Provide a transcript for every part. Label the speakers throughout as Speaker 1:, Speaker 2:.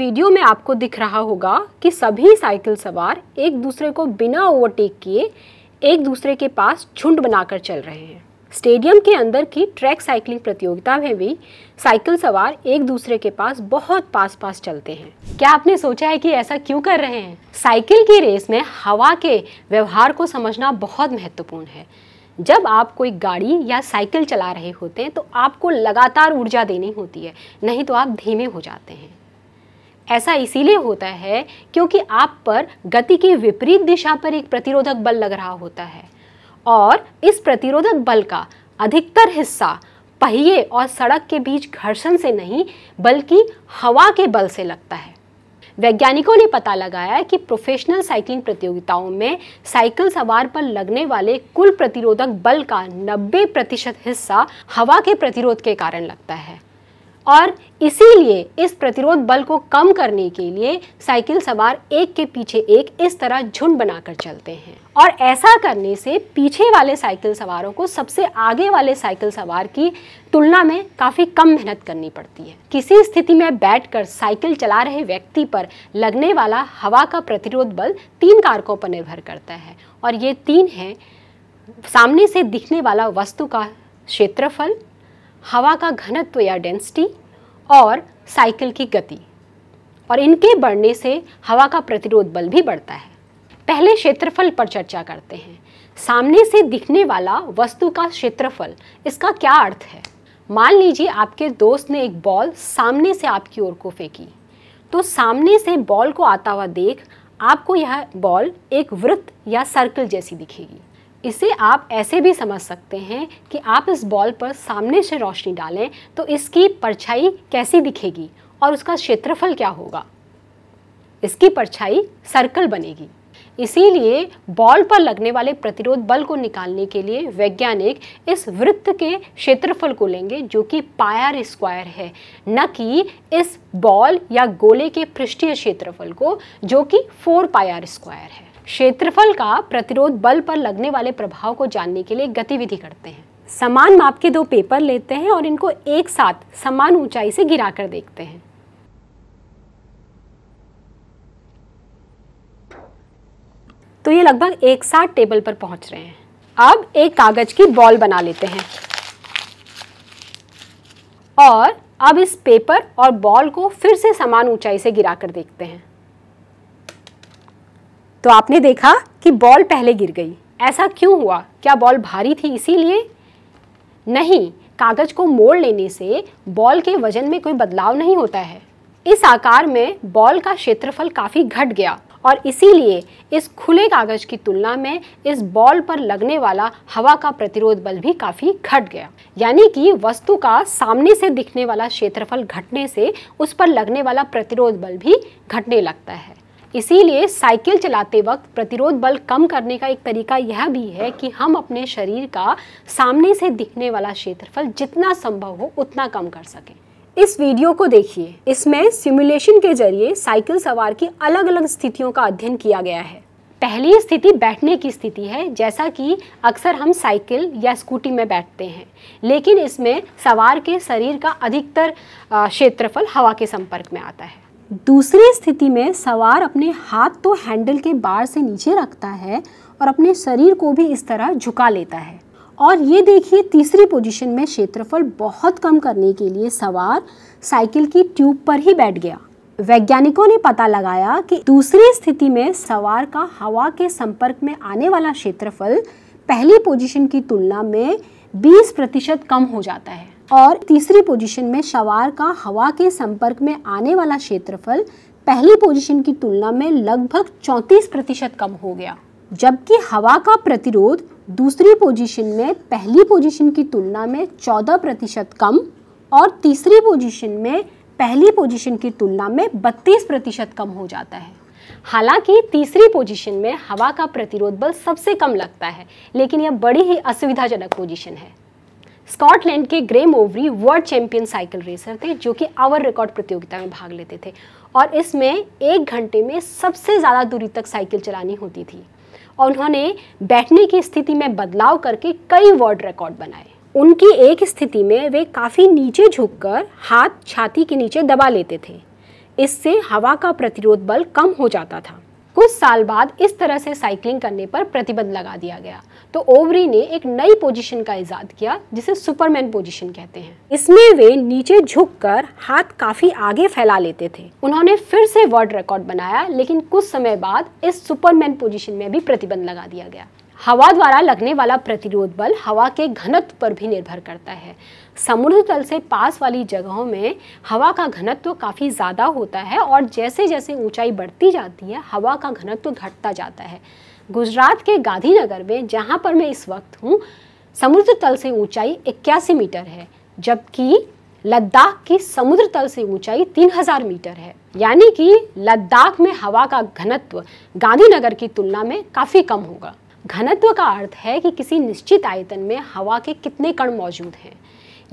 Speaker 1: video में आपको दिख रहा होगा कि सभी साइकिल सवार एक दूसरे को बिना ओवरटेक किए एक दूसरे के पास झुंड बनाकर चल रहे हैं स्टेडियम के अंदर की ट्रैक साइकिलिंग प्रतियोगिता में भी साइकिल सवार एक दूसरे के पास बहुत पास पास चलते हैं क्या आपने सोचा है कि ऐसा क्यों कर रहे हैं साइकिल की रेस में हवा के व्यवहार को समझना बहुत महत्वपूर्ण है जब आप कोई गाड़ी या साइकिल चला रहे होते हैं तो आपको लगातार ऊर्जा देनी होती है नहीं तो आप धीमे हो जाते हैं ऐसा इसीलिए होता है क्योंकि आप पर गति की विपरीत दिशा पर एक प्रतिरोधक बल लग रहा होता है और इस प्रतिरोधक बल का अधिकतर हिस्सा पहिए और सड़क के बीच घर्षण से नहीं बल्कि हवा के बल से लगता है वैज्ञानिकों ने पता लगाया कि प्रोफेशनल साइकिलिंग प्रतियोगिताओं में साइकिल सवार पर लगने वाले कुल प्रतिरोधक बल का 90 प्रतिशत हिस्सा हवा के प्रतिरोध के कारण लगता है और इसीलिए इस प्रतिरोध बल को कम करने के लिए साइकिल सवार एक के पीछे एक इस तरह झुंड बनाकर चलते हैं और ऐसा करने से पीछे वाले साइकिल सवारों को सबसे आगे वाले साइकिल सवार की तुलना में काफ़ी कम मेहनत करनी पड़ती है किसी स्थिति में बैठकर साइकिल चला रहे व्यक्ति पर लगने वाला हवा का प्रतिरोध बल तीन कारकों पर निर्भर करता है और ये तीन हैं सामने से दिखने वाला वस्तु का क्षेत्रफल हवा का घनत्व या डेंसिटी और साइकिल की गति और इनके बढ़ने से हवा का प्रतिरोध बल भी बढ़ता है पहले क्षेत्रफल पर चर्चा करते हैं सामने से दिखने वाला वस्तु का क्षेत्रफल इसका क्या अर्थ है मान लीजिए आपके दोस्त ने एक बॉल सामने से आपकी ओर को फेंकी तो सामने से बॉल को आता हुआ देख आपको यह बॉल एक वृत्त या सर्कल जैसी दिखेगी इसे आप ऐसे भी समझ सकते हैं कि आप इस बॉल पर सामने से रोशनी डालें तो इसकी परछाई कैसी दिखेगी और उसका क्षेत्रफल क्या होगा इसकी परछाई सर्कल बनेगी इसीलिए बॉल पर लगने वाले प्रतिरोध बल को निकालने के लिए वैज्ञानिक इस वृत्त के क्षेत्रफल को लेंगे जो कि पायर स्क्वायर है न कि इस बॉल या गोले के पृष्ठीय क्षेत्रफल को जो कि फोर पायर स्क्वायर है क्षेत्रफल का प्रतिरोध बल पर लगने वाले प्रभाव को जानने के लिए गतिविधि करते हैं समान माप के दो पेपर लेते हैं और इनको एक साथ समान ऊंचाई से गिरा कर देखते हैं तो ये लगभग एक साथ टेबल पर पहुंच रहे हैं अब एक कागज की बॉल बना लेते हैं और अब इस पेपर और बॉल को फिर से समान ऊंचाई से गिरा कर देखते हैं तो आपने देखा कि बॉल पहले गिर गई ऐसा क्यों हुआ क्या बॉल भारी थी इसीलिए नहीं कागज़ को मोड़ लेने से बॉल के वजन में कोई बदलाव नहीं होता है इस आकार में बॉल का क्षेत्रफल काफ़ी घट गया और इसीलिए इस खुले कागज़ की तुलना में इस बॉल पर लगने वाला हवा का प्रतिरोध बल भी काफ़ी घट गया यानी कि वस्तु का सामने से दिखने वाला क्षेत्रफल घटने से उस पर लगने वाला प्रतिरोध बल भी घटने लगता है इसीलिए साइकिल चलाते वक्त प्रतिरोध बल कम करने का एक तरीका यह भी है कि हम अपने शरीर का सामने से दिखने वाला क्षेत्रफल जितना संभव हो उतना कम कर सकें इस वीडियो को देखिए इसमें सिमुलेशन के जरिए साइकिल सवार की अलग अलग स्थितियों का अध्ययन किया गया है पहली स्थिति बैठने की स्थिति है जैसा कि अक्सर हम साइकिल या स्कूटी में बैठते हैं लेकिन इसमें सवार के शरीर का अधिकतर क्षेत्रफल हवा के संपर्क में आता है दूसरी स्थिति में सवार अपने हाथ तो हैंडल के बार से नीचे रखता है और अपने शरीर को भी इस तरह झुका लेता है और ये देखिए तीसरी पोजीशन में क्षेत्रफल बहुत कम करने के लिए सवार साइकिल की ट्यूब पर ही बैठ गया वैज्ञानिकों ने पता लगाया कि दूसरी स्थिति में सवार का हवा के संपर्क में आने वाला क्षेत्रफल पहली पोजीशन की तुलना में 20 प्रतिशत कम हो जाता है और तीसरी पोजीशन में शवार का हवा के संपर्क में आने वाला क्षेत्रफल पहली पोजीशन की तुलना में लगभग 34 प्रतिशत कम हो गया जबकि हवा का प्रतिरोध दूसरी पोजीशन में पहली पोजीशन की तुलना में 14 प्रतिशत कम और तीसरी पोजीशन में पहली पोजीशन की तुलना में 32 प्रतिशत कम हो जाता है हालांकि तीसरी पोजीशन में हवा का प्रतिरोध बल सबसे कम लगता है लेकिन यह बड़ी ही असुविधाजनक पोजीशन है स्कॉटलैंड के Graeme Obree world champion cycle racer थे जो कि आवर रिकॉर्ड प्रतियोगिता में भाग लेते थे और इसमें एक घंटे में सबसे ज़्यादा दूरी तक साइकिल चलानी होती थी और उन्होंने बैठने की स्थिति में बदलाव करके कई वर्ल्ड रिकॉर्ड बनाए उनकी एक स्थिति में वे काफ़ी नीचे झुककर हाथ छाती के नीचे दबा लेते थे इससे हवा का प्रतिरोध बल कम हो जाता था कुछ साल बाद इस तरह से साइकिलिंग करने पर प्रतिबंध लगा दिया गया तो ओवरी ने एक नई पोजीशन का इजाद किया जिसे सुपरमैन पोजीशन कहते हैं इसमें वे नीचे झुककर हाथ काफी आगे फैला लेते थे उन्होंने फिर से वर्ल्ड रिकॉर्ड बनाया लेकिन कुछ समय बाद इस सुपरमैन पोजिशन में भी प्रतिबंध लगा दिया गया हवा द्वारा लगने वाला प्रतिरोध बल हवा के घनत्व पर भी निर्भर करता है समुद्र तल से पास वाली जगहों में हवा का घनत्व तो काफ़ी ज़्यादा होता है और जैसे जैसे ऊंचाई बढ़ती जाती है हवा का घनत्व तो घटता जाता है गुजरात के गांधीनगर में जहाँ पर मैं इस वक्त हूँ समुद्र तल से ऊंचाई इक्यासी मीटर है जबकि लद्दाख की समुद्र तल से ऊंचाई 3000 मीटर है यानी कि लद्दाख में हवा का घनत्व गांधीनगर की तुलना में काफ़ी कम होगा घनत्व का अर्थ है कि किसी निश्चित आयतन में हवा के कितने कण मौजूद हैं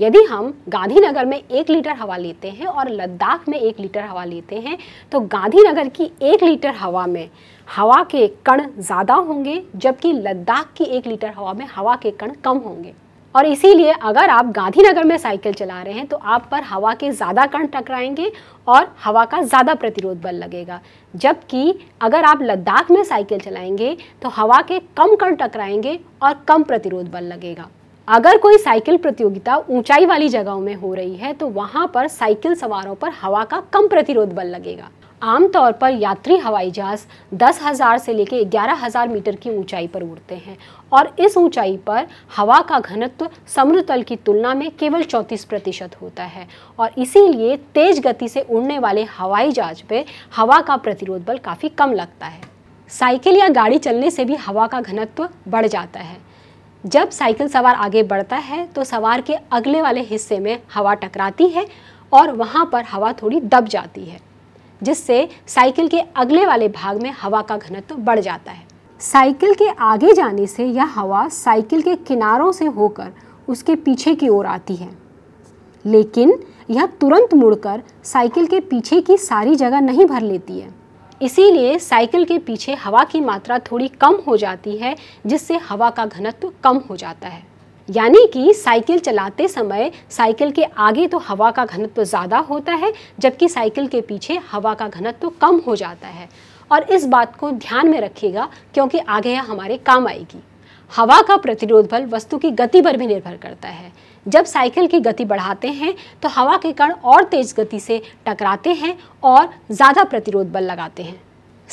Speaker 1: यदि हम गांधीनगर में एक लीटर हवा लेते हैं और लद्दाख में एक लीटर हवा लेते हैं तो गांधीनगर की एक लीटर हवा में हवा के कण ज़्यादा होंगे जबकि लद्दाख की एक लीटर हवा में हवा के कण कम होंगे और इसीलिए अगर आप गांधीनगर में साइकिल चला रहे हैं तो आप पर हवा के ज़्यादा कण टकराएंगे और हवा का ज़्यादा प्रतिरोध बल लगेगा जबकि अगर आप लद्दाख में साइकिल चलाएंगे तो हवा के कम कण टकराएंगे और कम प्रतिरोध बल लगेगा अगर कोई साइकिल प्रतियोगिता ऊंचाई वाली जगहों में हो रही है तो वहां पर साइकिल सवारों पर हवा का कम प्रतिरोध बल लगेगा आमतौर पर यात्री हवाई जहाज दस हजार से लेकर ग्यारह हजार मीटर की ऊंचाई पर उड़ते हैं और इस ऊंचाई पर हवा का घनत्व समुद्र तल की तुलना में केवल 34 प्रतिशत होता है और इसीलिए तेज गति से उड़ने वाले हवाई जहाज पे हवा का प्रतिरोध बल काफ़ी कम लगता है साइकिल या गाड़ी चलने से भी हवा का घनत्व बढ़ जाता है जब साइकिल सवार आगे बढ़ता है तो सवार के अगले वाले हिस्से में हवा टकराती है और वहाँ पर हवा थोड़ी दब जाती है जिससे साइकिल के अगले वाले भाग में हवा का घनत्व बढ़ जाता है साइकिल के आगे जाने से यह हवा साइकिल के किनारों से होकर उसके पीछे की ओर आती है लेकिन यह तुरंत मुड़कर साइकिल के पीछे की सारी जगह नहीं भर लेती है इसीलिए साइकिल के पीछे हवा की मात्रा थोड़ी कम हो जाती है जिससे हवा का घनत्व कम हो जाता है यानी कि साइकिल चलाते समय साइकिल के आगे तो हवा का घनत्व ज़्यादा होता है जबकि साइकिल के पीछे हवा का घनत्व कम हो जाता है और इस बात को ध्यान में रखिएगा क्योंकि आगे यह हमारे काम आएगी हवा का प्रतिरोध बल वस्तु की गति पर भी निर्भर करता है जब साइकिल की गति बढ़ाते हैं तो हवा के कण और तेज गति से टकराते हैं और ज़्यादा प्रतिरोध बल लगाते हैं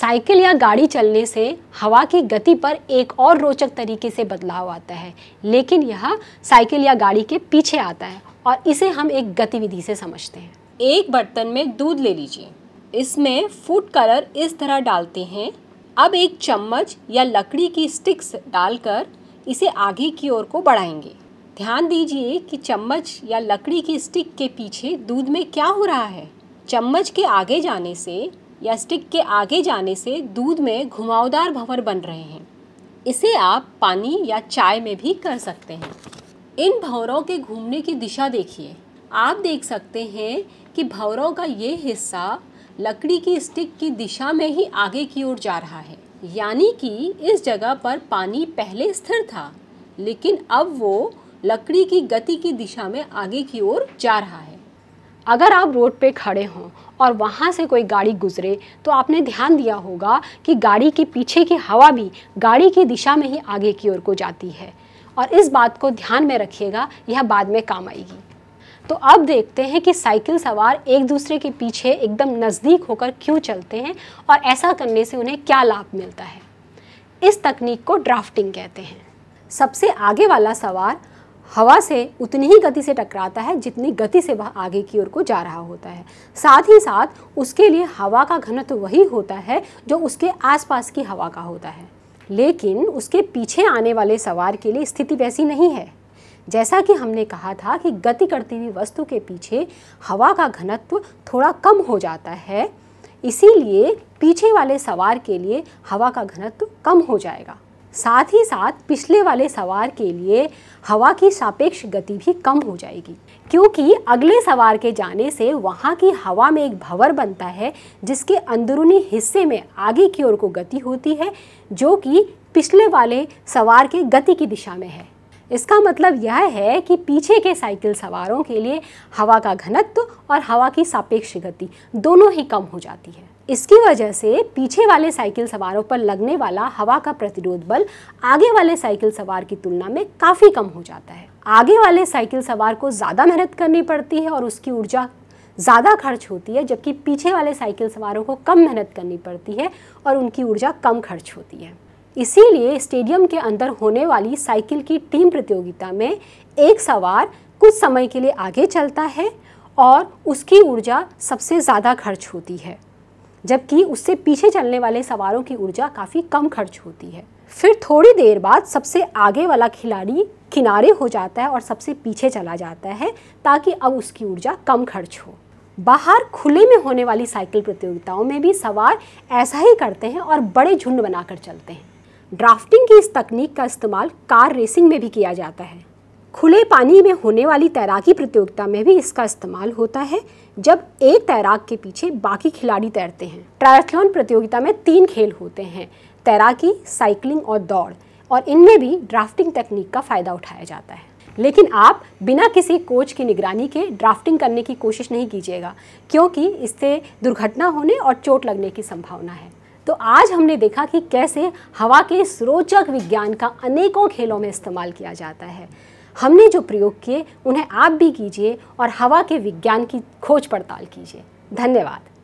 Speaker 1: साइकिल या गाड़ी चलने से हवा की गति पर एक और रोचक तरीके से बदलाव आता है लेकिन यह साइकिल या गाड़ी के पीछे आता है और इसे हम एक गतिविधि से समझते हैं एक बर्तन में दूध ले लीजिए इसमें फूड कलर इस तरह डालते हैं अब एक चम्मच या लकड़ी की स्टिक्स डालकर इसे आगे की ओर को बढ़ाएंगे ध्यान दीजिए कि चम्मच या लकड़ी की स्टिक के पीछे दूध में क्या हो रहा है चम्मच के आगे जाने से या स्टिक के आगे जाने से दूध में घुमावदार भंवर बन रहे हैं इसे आप पानी या चाय में भी कर सकते हैं इन भंवरों के घूमने की दिशा देखिए आप देख सकते हैं कि भंवरों का ये हिस्सा लकड़ी की स्टिक की दिशा में ही आगे की ओर जा रहा है यानी कि इस जगह पर पानी पहले स्थिर था लेकिन अब वो लकड़ी की गति की दिशा में आगे की ओर जा रहा है अगर आप रोड पे खड़े हों और वहाँ से कोई गाड़ी गुजरे तो आपने ध्यान दिया होगा कि गाड़ी के पीछे की हवा भी गाड़ी की दिशा में ही आगे की ओर को जाती है और इस बात को ध्यान में रखिएगा यह बाद में काम आएगी तो अब देखते हैं कि साइकिल सवार एक दूसरे के पीछे एकदम नज़दीक होकर क्यों चलते हैं और ऐसा करने से उन्हें क्या लाभ मिलता है इस तकनीक को ड्राफ्टिंग कहते हैं सबसे आगे वाला सवार हवा से उतनी ही गति से टकराता है जितनी गति से वह आगे की ओर को जा रहा होता है साथ ही साथ उसके लिए हवा का घनत्व वही होता है जो उसके आसपास की हवा का होता है लेकिन उसके पीछे आने वाले सवार के लिए स्थिति वैसी नहीं है जैसा कि हमने कहा था कि गति करती हुई वस्तु के पीछे हवा का घनत्व थोड़ा कम हो जाता है इसीलिए पीछे वाले सवार के लिए हवा का घनत्व कम हो जाएगा साथ ही साथ पिछले वाले सवार के लिए हवा की सापेक्ष गति भी कम हो जाएगी क्योंकि अगले सवार के जाने से वहाँ की हवा में एक भंवर बनता है जिसके अंदरूनी हिस्से में आगे की ओर को गति होती है जो कि पिछले वाले सवार के गति की दिशा में है इसका मतलब यह है कि पीछे के साइकिल सवारों के लिए हवा का घनत्व और हवा की सापेक्ष गति दोनों ही कम हो जाती है इसकी वजह से पीछे वाले साइकिल सवारों पर लगने वाला हवा का प्रतिरोध बल आगे वाले साइकिल सवार की तुलना में काफ़ी कम हो जाता है आगे वाले साइकिल सवार को ज़्यादा मेहनत करनी पड़ती है और उसकी ऊर्जा ज़्यादा खर्च होती है जबकि पीछे वाले साइकिल सवारों को कम मेहनत करनी पड़ती है और उनकी ऊर्जा कम खर्च होती है इसीलिए स्टेडियम के अंदर होने वाली साइकिल की टीम प्रतियोगिता में एक सवार कुछ समय के लिए आगे चलता है और उसकी ऊर्जा सबसे ज़्यादा खर्च होती है जबकि उससे पीछे चलने वाले सवारों की ऊर्जा काफ़ी कम खर्च होती है फिर थोड़ी देर बाद सबसे आगे वाला खिलाड़ी किनारे हो जाता है और सबसे पीछे चला जाता है ताकि अब उसकी ऊर्जा कम खर्च हो बाहर खुले में होने वाली साइकिल प्रतियोगिताओं में भी सवार ऐसा ही करते हैं और बड़े झुंड बनाकर चलते हैं ड्राफ्टिंग की इस तकनीक का इस्तेमाल कार रेसिंग में भी किया जाता है खुले पानी में होने वाली तैराकी प्रतियोगिता में भी इसका इस्तेमाल होता है जब एक तैराक के पीछे बाकी खिलाड़ी तैरते हैं ट्रायथलॉन प्रतियोगिता में तीन खेल होते हैं तैराकी साइकिलिंग और दौड़ और इनमें भी ड्राफ्टिंग तकनीक का फ़ायदा उठाया जाता है लेकिन आप बिना किसी कोच की निगरानी के ड्राफ्टिंग करने की कोशिश नहीं कीजिएगा क्योंकि इससे दुर्घटना होने और चोट लगने की संभावना है तो आज हमने देखा कि कैसे हवा के इस रोचक विज्ञान का अनेकों खेलों में इस्तेमाल किया जाता है हमने जो प्रयोग किए उन्हें आप भी कीजिए और हवा के विज्ञान की खोज पड़ताल कीजिए धन्यवाद